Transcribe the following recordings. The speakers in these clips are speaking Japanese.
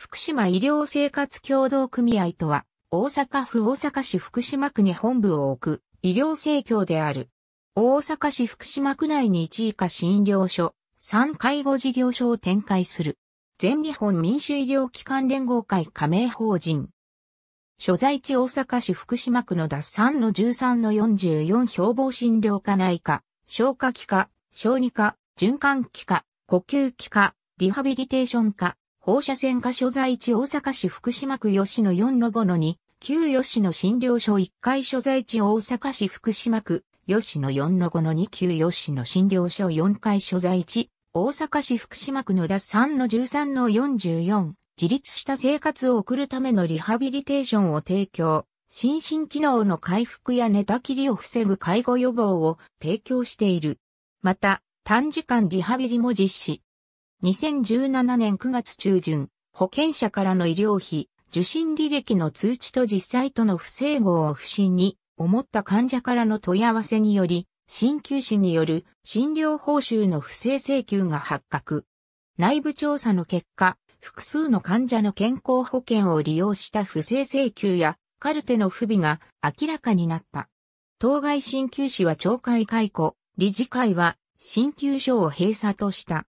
福島医療生活協同組合とは、大阪府大阪市福島区に本部を置く医療生協である。大阪市福島区内に1以下診療所、3介護事業所を展開する。全日本民主医療機関連合会加盟法人。所在地大阪市福島区の脱3の13の44標榜診療科内科、消化器科、小児科、循環器科、呼吸器科、リハビリテーション科、放射線科所在地大阪市福島区吉野4-5-2、旧吉野診療所1階所在地大阪市福島区、吉野4-5-2旧吉野診療所4階所在地、大阪市福島区野田3-13-44、自立した生活を送るためのリハビリテーションを提供、心身機能の回復や寝たきりを防ぐ介護予防を提供している。また、短時間リハビリも実施。2017年9月中旬、保険者からの医療費、受診履歴の通知と実際との不整合を不審に思った患者からの問い合わせにより、新旧市による診療報酬の不正請求が発覚。内部調査の結果、複数の患者の健康保険を利用した不正請求やカルテの不備が明らかになった。当該新旧市は懲戒解雇、理事会は新旧所を閉鎖とした。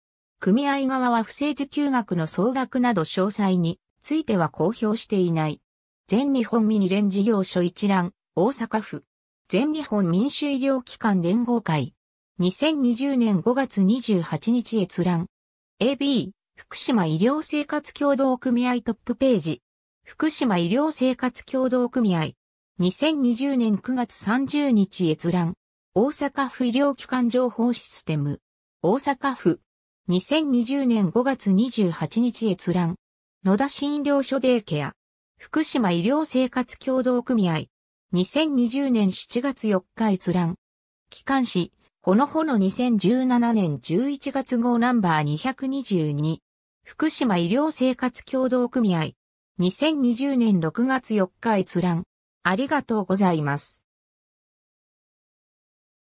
組合側は不正受給額の総額など詳細については公表していない。全日本ミニ連事業所一覧、大阪府。全日本民主医療機関連合会。2020年5月28日閲覧。AB、福島医療生活協同組合トップページ。福島医療生活協同組合。2020年9月30日閲覧。大阪府医療機関情報システム。大阪府2020年5月28日閲覧。野田診療所デイケア。福島医療生活協同組合。2020年7月4日閲覧。機関紙、ほのほの2017年11月号ナンバー222。福島医療生活協同組合。2020年6月4日閲覧。ありがとうございます。